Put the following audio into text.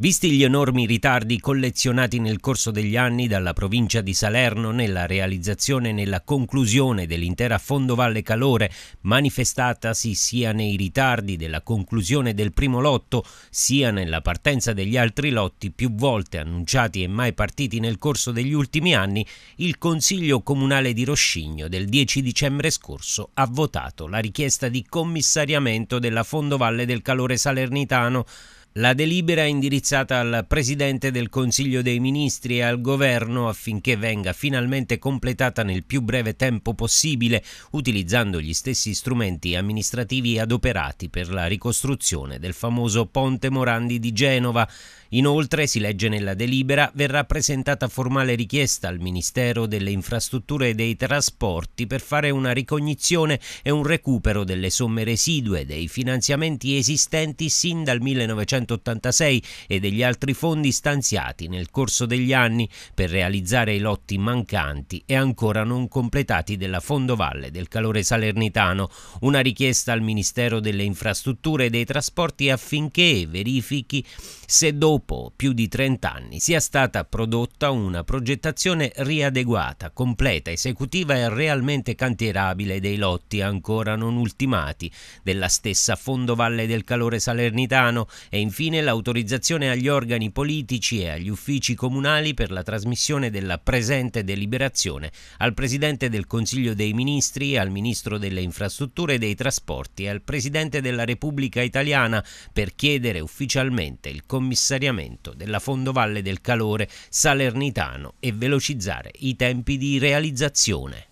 Visti gli enormi ritardi collezionati nel corso degli anni dalla provincia di Salerno nella realizzazione e nella conclusione dell'intera fondovalle calore, manifestatasi sia nei ritardi della conclusione del primo lotto, sia nella partenza degli altri lotti più volte annunciati e mai partiti nel corso degli ultimi anni, il Consiglio Comunale di Roscigno del 10 dicembre scorso ha votato la richiesta di commissariamento della fondovalle del calore salernitano la delibera è indirizzata al Presidente del Consiglio dei Ministri e al Governo affinché venga finalmente completata nel più breve tempo possibile, utilizzando gli stessi strumenti amministrativi adoperati per la ricostruzione del famoso Ponte Morandi di Genova. Inoltre, si legge nella delibera, verrà presentata formale richiesta al Ministero delle Infrastrutture e dei Trasporti per fare una ricognizione e un recupero delle somme residue dei finanziamenti esistenti sin dal 1900 1986 e degli altri fondi stanziati nel corso degli anni per realizzare i lotti mancanti e ancora non completati della Fondovalle del Calore Salernitano, una richiesta al Ministero delle Infrastrutture e dei Trasporti affinché verifichi se dopo più di 30 anni sia stata prodotta una progettazione riadeguata, completa, esecutiva e realmente cantierabile dei lotti ancora non ultimati della stessa Fondovalle del Calore Salernitano e in infine l'autorizzazione agli organi politici e agli uffici comunali per la trasmissione della presente deliberazione al Presidente del Consiglio dei Ministri, al Ministro delle Infrastrutture e dei Trasporti e al Presidente della Repubblica Italiana per chiedere ufficialmente il commissariamento della Fondovalle del Calore Salernitano e velocizzare i tempi di realizzazione.